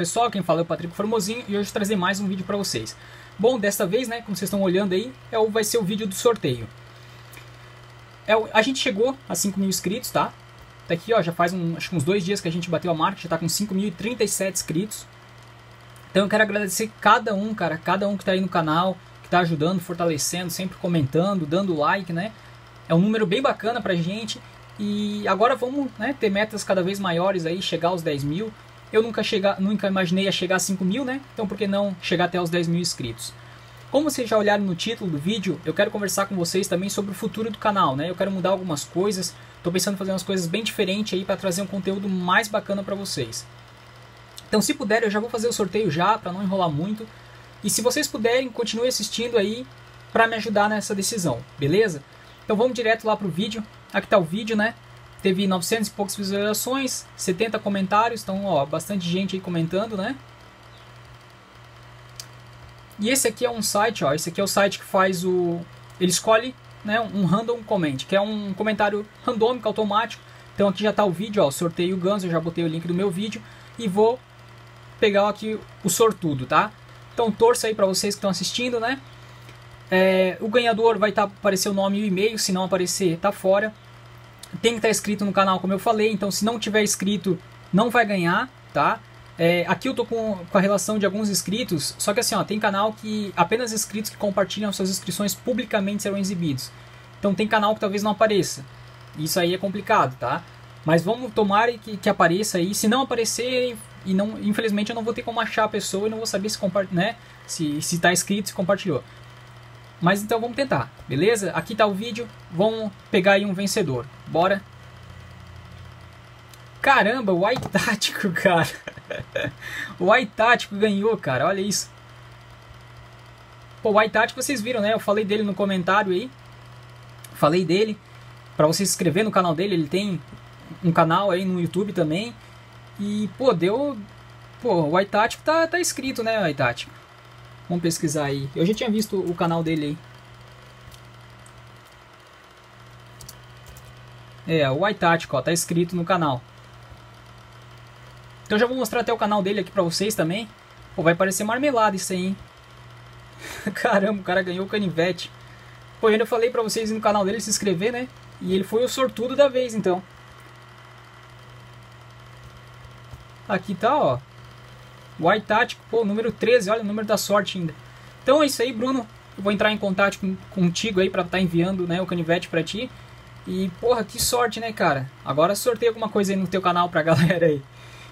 pessoal, quem fala é o Patrick Formosinho e hoje trazer mais um vídeo para vocês. Bom, desta vez, né, como vocês estão olhando aí, é o, vai ser o vídeo do sorteio. É, a gente chegou a 5 mil inscritos, tá? Tá aqui, ó, já faz um, acho que uns dois dias que a gente bateu a marca, já tá com 5.037 inscritos. Então eu quero agradecer cada um, cara, cada um que tá aí no canal, que tá ajudando, fortalecendo, sempre comentando, dando like, né? É um número bem bacana pra gente. E agora vamos né, ter metas cada vez maiores aí, chegar aos 10 mil. Eu nunca, chega, nunca imaginei a chegar a 5 mil, né? Então por que não chegar até os 10 mil inscritos? Como vocês já olharam no título do vídeo, eu quero conversar com vocês também sobre o futuro do canal, né? Eu quero mudar algumas coisas, estou pensando em fazer umas coisas bem diferentes aí para trazer um conteúdo mais bacana para vocês. Então se puder, eu já vou fazer o sorteio já, para não enrolar muito. E se vocês puderem, continue assistindo aí para me ajudar nessa decisão, beleza? Então vamos direto lá pro vídeo. Aqui está o vídeo, né? Teve 900 e poucas visualizações, 70 comentários, então ó, bastante gente aí comentando, né? E esse aqui é um site, ó, esse aqui é o site que faz o... Ele escolhe né, um random comment, que é um comentário randômico, automático. Então aqui já está o vídeo, ó, sorteio Guns, eu já botei o link do meu vídeo. E vou pegar aqui o sortudo, tá? Então torça aí para vocês que estão assistindo, né? É, o ganhador vai tá, aparecer o nome e o e-mail, se não aparecer, tá fora. Tem que tá estar inscrito no canal, como eu falei, então se não tiver inscrito, não vai ganhar, tá? É, aqui eu tô com, com, a relação de alguns inscritos, só que assim, ó, tem canal que apenas inscritos que compartilham suas inscrições publicamente serão exibidos. Então tem canal que talvez não apareça. Isso aí é complicado, tá? Mas vamos tomar que, que apareça aí. Se não aparecer, e não, infelizmente eu não vou ter como achar a pessoa e não vou saber se compartilha, né? Se se tá inscrito, se compartilhou. Mas então vamos tentar, beleza? Aqui tá o vídeo, vamos pegar aí um vencedor. Bora. Caramba, o Aitático, cara. o Aitático ganhou, cara. Olha isso. Pô, o Aitático vocês viram, né? Eu falei dele no comentário aí. Falei dele. Pra você se inscrever no canal dele. Ele tem um canal aí no YouTube também. E, pô, deu... Pô, o Aitático tá, tá escrito, né, Aitático? Vamos pesquisar aí. Eu já tinha visto o canal dele aí. É, o iTático, ó, tá inscrito no canal. Então já vou mostrar até o canal dele aqui pra vocês também. Pô, vai parecer marmelada isso aí, hein? Caramba, o cara ganhou o canivete. Pô, eu ainda falei pra vocês no canal dele se inscrever, né? E ele foi o sortudo da vez, então. Aqui tá, ó. White Tático, pô, número 13, olha o número da sorte ainda. Então é isso aí, Bruno. Eu vou entrar em contato contigo aí pra estar tá enviando né, o canivete pra ti. E, porra, que sorte, né, cara? Agora sorteia alguma coisa aí no teu canal pra galera aí.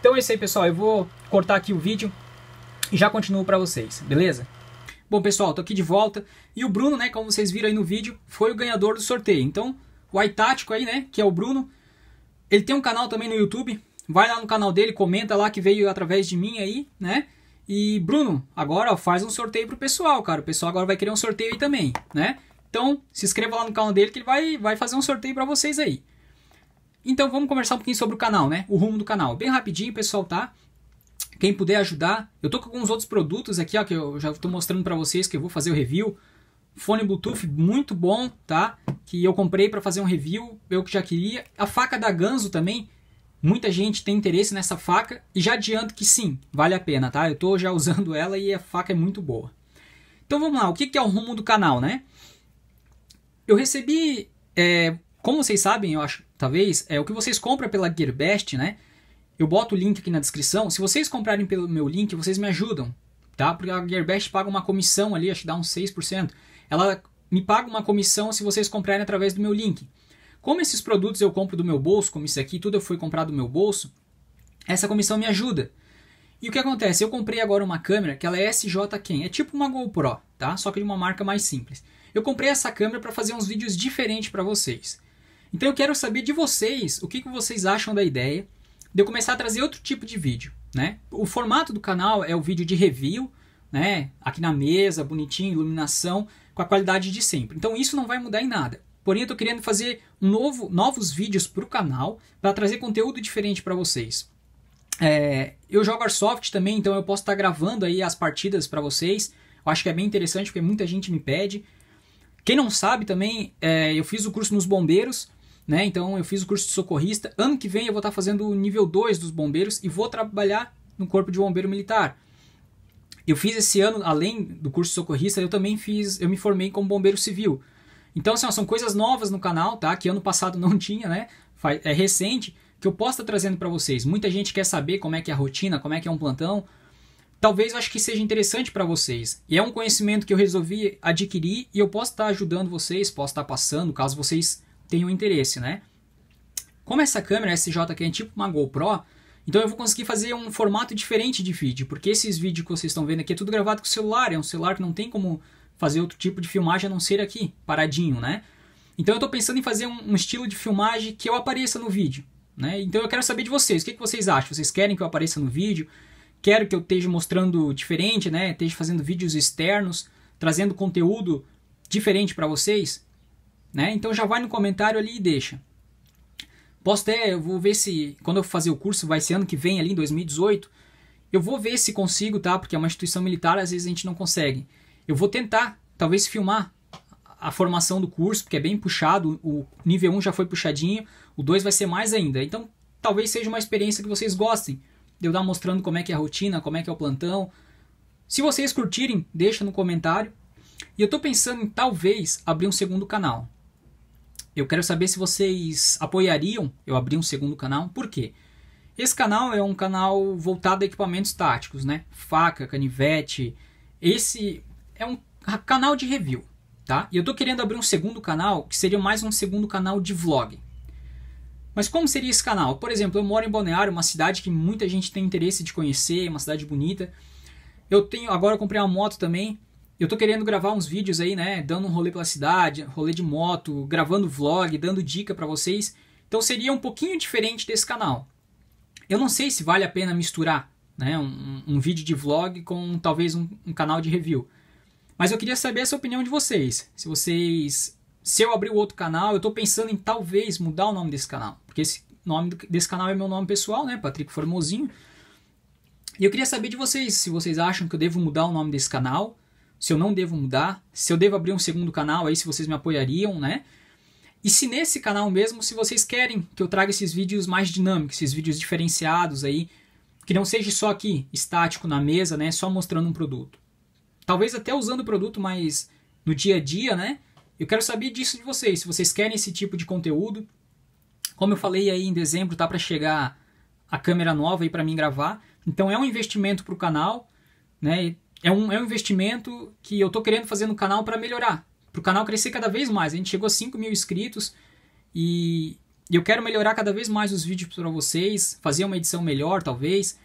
Então é isso aí, pessoal. Eu vou cortar aqui o vídeo e já continuo pra vocês, beleza? Bom, pessoal, tô aqui de volta. E o Bruno, né, como vocês viram aí no vídeo, foi o ganhador do sorteio. Então, o Aitático aí, né, que é o Bruno, ele tem um canal também no YouTube. Vai lá no canal dele, comenta lá que veio através de mim aí, né? E, Bruno, agora ó, faz um sorteio pro pessoal, cara. O pessoal agora vai querer um sorteio aí também, né? Então, se inscreva lá no canal dele que ele vai, vai fazer um sorteio para vocês aí. Então, vamos conversar um pouquinho sobre o canal, né? O rumo do canal. Bem rapidinho, pessoal, tá? Quem puder ajudar, eu tô com alguns outros produtos aqui, ó, que eu já estou mostrando para vocês que eu vou fazer o review. Fone Bluetooth muito bom, tá? Que eu comprei para fazer um review, eu que já queria. A faca da Ganso também, Muita gente tem interesse nessa faca e já adianto que sim, vale a pena, tá? Eu tô já usando ela e a faca é muito boa. Então vamos lá, o que é o rumo do canal, né? Eu recebi, é, como vocês sabem, eu acho, talvez, é o que vocês compram pela Gearbest, né? Eu boto o link aqui na descrição. Se vocês comprarem pelo meu link, vocês me ajudam, tá? Porque a Gearbest paga uma comissão ali, acho que dá uns 6%. Ela me paga uma comissão se vocês comprarem através do meu link. Como esses produtos eu compro do meu bolso, como isso aqui, tudo eu fui comprar do meu bolso, essa comissão me ajuda. E o que acontece? Eu comprei agora uma câmera que ela é SJ-Ken, é tipo uma GoPro, tá? Só que de uma marca mais simples. Eu comprei essa câmera para fazer uns vídeos diferentes para vocês. Então eu quero saber de vocês o que, que vocês acham da ideia de eu começar a trazer outro tipo de vídeo, né? O formato do canal é o vídeo de review, né? Aqui na mesa, bonitinho, iluminação, com a qualidade de sempre. Então isso não vai mudar em nada. Porém, eu estou querendo fazer um novo, novos vídeos para o canal para trazer conteúdo diferente para vocês. É, eu jogo Airsoft também, então eu posso estar tá gravando aí as partidas para vocês. Eu acho que é bem interessante porque muita gente me pede. Quem não sabe também, é, eu fiz o curso nos bombeiros, né? Então eu fiz o curso de socorrista. Ano que vem eu vou estar tá fazendo o nível 2 dos bombeiros e vou trabalhar no corpo de bombeiro militar. Eu fiz esse ano, além do curso de socorrista, eu também fiz, eu me formei como bombeiro civil. Então, assim, ó, são coisas novas no canal, tá? Que ano passado não tinha, né? É recente que eu possa estar trazendo para vocês. Muita gente quer saber como é que é a rotina, como é que é um plantão. Talvez eu acho que seja interessante para vocês. E é um conhecimento que eu resolvi adquirir e eu posso estar tá ajudando vocês, posso estar tá passando, caso vocês tenham interesse, né? Como essa câmera SJ aqui é tipo uma GoPro, então eu vou conseguir fazer um formato diferente de vídeo, porque esses vídeos que vocês estão vendo aqui é tudo gravado com celular, é um celular que não tem como fazer outro tipo de filmagem a não ser aqui, paradinho, né? Então eu estou pensando em fazer um, um, estilo de filmagem que eu apareça no vídeo. Né? Então eu quero saber de vocês, o que, que vocês acham? Vocês querem que eu apareça no vídeo? Quero que eu esteja mostrando diferente, né? Esteja fazendo vídeos externos, trazendo conteúdo diferente para vocês? Né? Então já vai no comentário ali e deixa. Posso até, eu vou ver se quando eu fazer o curso, vai ser ano que vem ali em 2018, eu vou ver se consigo, tá? Porque é uma instituição militar, às vezes a gente não consegue. Eu vou tentar, talvez filmar a formação do curso, porque é bem puxado, o nível 1 já foi puxadinho, o 2 vai ser mais ainda. Então, talvez seja uma experiência que vocês gostem. De eu dar mostrando como é que é a rotina, como é que é o plantão. Se vocês curtirem, deixa no comentário. E eu estou pensando em talvez abrir um segundo canal. Eu quero saber se vocês apoiariam eu abrir um segundo canal. Por quê? Esse canal é um canal voltado a equipamentos táticos, né? Faca, canivete. Esse é um canal de review tá? E eu tô querendo abrir um segundo canal, que seria mais um segundo canal de vlog. Mas como seria esse canal? Por exemplo, eu moro em Balneário, uma cidade que muita gente tem interesse de conhecer, uma cidade bonita. Eu tenho, agora eu comprei uma moto também. Eu tô querendo gravar uns vídeos aí, né, dando um rolê pela cidade, rolê de moto, gravando vlog, dando dica para vocês. Então seria um pouquinho diferente desse canal. Eu não sei se vale a pena misturar, né, um, um vídeo de vlog com talvez um, um canal de review. Mas eu queria saber essa opinião de vocês. Se vocês. Se eu abrir o outro canal, eu estou pensando em talvez mudar o nome desse canal. Porque esse nome desse canal é meu nome pessoal, né? Patrick Formosinho. E eu queria saber de vocês se vocês acham que eu devo mudar o nome desse canal, se eu não devo mudar, se eu devo abrir um segundo canal aí, se vocês me apoiariam, né? E se nesse canal mesmo, se vocês querem que eu traga esses vídeos mais dinâmicos, esses vídeos diferenciados aí, que não seja só aqui estático na mesa, né, só mostrando um produto talvez até usando o produto mais no dia a dia, né? Eu quero saber disso de vocês, se vocês querem esse tipo de conteúdo. Como eu falei aí em dezembro, tá para chegar a câmera nova aí para mim gravar. Então é um investimento para o canal, né? É um, é um investimento que eu tô querendo fazer no canal para melhorar, para o canal crescer cada vez mais. A gente chegou a 5 mil inscritos e eu quero melhorar cada vez mais os vídeos para vocês, fazer uma edição melhor talvez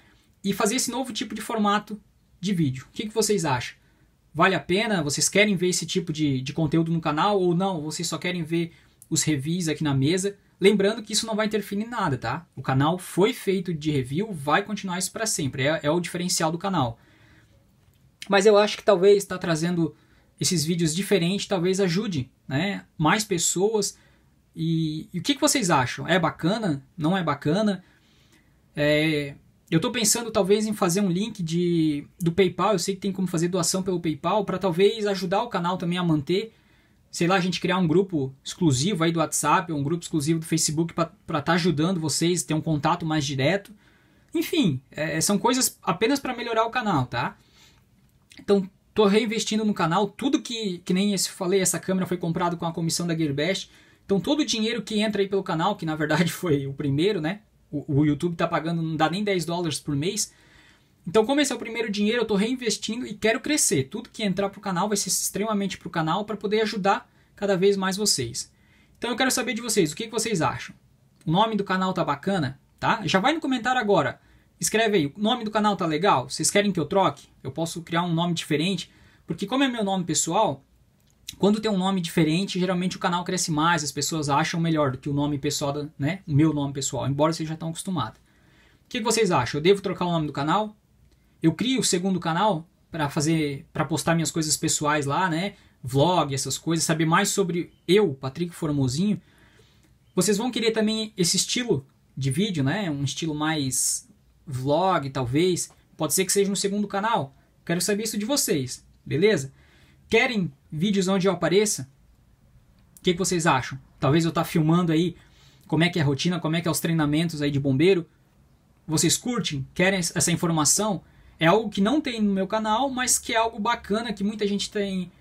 e fazer esse novo tipo de formato de vídeo. O que, que vocês acham? Vale a pena? Vocês querem ver esse tipo de, de conteúdo no canal ou não? Vocês só querem ver os reviews aqui na mesa? Lembrando que isso não vai interferir em nada, tá? O canal foi feito de review, vai continuar isso para sempre. É, é o diferencial do canal. Mas eu acho que talvez estar tá trazendo esses vídeos diferentes talvez ajude né? mais pessoas. E, e o que, que, vocês acham? É bacana? Não é bacana? É, eu estou pensando talvez em fazer um link de, do PayPal. Eu sei que tem como fazer doação pelo PayPal para talvez ajudar o canal também a manter. Sei lá, a gente criar um grupo exclusivo aí do WhatsApp, um grupo exclusivo do Facebook para estar tá ajudando vocês, ter um contato mais direto. Enfim, é, são coisas apenas para melhorar o canal, tá? Então, tô reinvestindo no canal. Tudo que, que nem eu falei, essa câmera foi comprado com a comissão da Gearbest. Então, todo o dinheiro que entra aí pelo canal, que na verdade foi o primeiro, né? o, o YouTube está pagando, não dá nem 10 dólares por mês. Então, como esse é o primeiro dinheiro, eu estou reinvestindo e quero crescer. Tudo que entrar para o canal vai ser extremamente para o canal para poder ajudar cada vez mais vocês. Então, eu quero saber de vocês, o que, que vocês acham? O nome do canal tá bacana, tá? Já vai no comentário agora. Escreve aí, o nome do canal tá legal? Vocês querem que eu troque? Eu posso criar um nome diferente? Porque como é meu nome pessoal, quando tem um nome diferente, geralmente o canal cresce mais, as pessoas acham melhor do que o nome pessoal, da, né? O meu nome pessoal, embora vocês já estão acostumados. O que, que vocês acham? Eu devo trocar o nome do canal? Eu crio o segundo canal para fazer, para postar minhas coisas pessoais lá, né? Vlog, essas coisas, saber mais sobre eu, Patrick Formosinho. Vocês vão querer também esse estilo de vídeo, né? Um estilo mais vlog, talvez. Pode ser que seja no segundo canal. Quero saber isso de vocês, beleza? Querem vídeos onde eu apareça? O que, que vocês acham? Talvez eu tá filmando aí como é que é a rotina, como é que é os treinamentos aí de bombeiro. Vocês curtem? Querem essa informação? É algo que não tem no meu canal, mas que é algo bacana que muita gente tem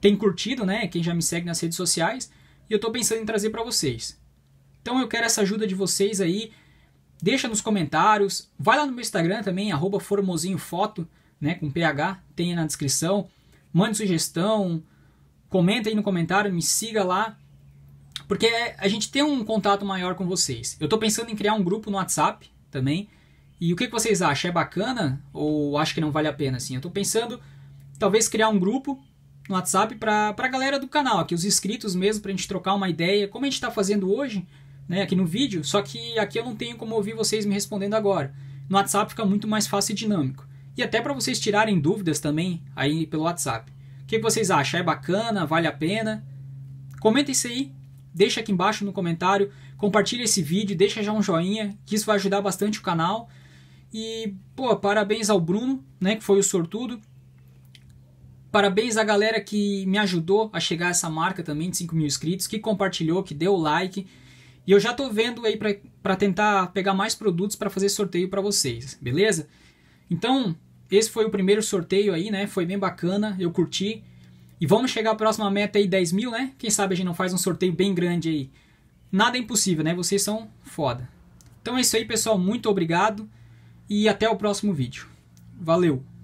tem curtido, né? Quem já me segue nas redes sociais, e eu estou pensando em trazer para vocês. Então eu quero essa ajuda de vocês aí. Deixa nos comentários, vai lá no meu Instagram também, @formosinhofoto, né, com PH, tem na descrição mande sugestão, comenta aí no comentário, me siga lá, porque é, a gente tem um contato maior com vocês. Eu estou pensando em criar um grupo no WhatsApp também. E o que, vocês acham? É bacana ou acho que não vale a pena? Assim, eu estou pensando talvez criar um grupo no WhatsApp para a galera do canal, aqui os inscritos mesmo, para a gente trocar uma ideia, como a gente está fazendo hoje, né, aqui no vídeo, só que aqui eu não tenho como ouvir vocês me respondendo agora. No WhatsApp fica muito mais fácil e dinâmico e até para vocês tirarem dúvidas também aí pelo WhatsApp. O que vocês acham? É bacana? Vale a pena? Comenta isso aí, deixa aqui embaixo no comentário, compartilha esse vídeo, deixa já um joinha, que isso vai ajudar bastante o canal. E, pô, parabéns ao Bruno, né, que foi o sortudo. Parabéns à galera que me ajudou a chegar a essa marca também de 5 mil inscritos, que compartilhou, que deu like. E eu já tô vendo aí para tentar pegar mais produtos para fazer sorteio para vocês, beleza? Então, esse foi o primeiro sorteio aí, né? Foi bem bacana, eu curti. E vamos chegar à próxima meta aí, 10 mil, né? Quem sabe a gente não faz um sorteio bem grande aí. Nada é impossível, né? Vocês são foda. Então é isso aí, pessoal. Muito obrigado e até o próximo vídeo. Valeu!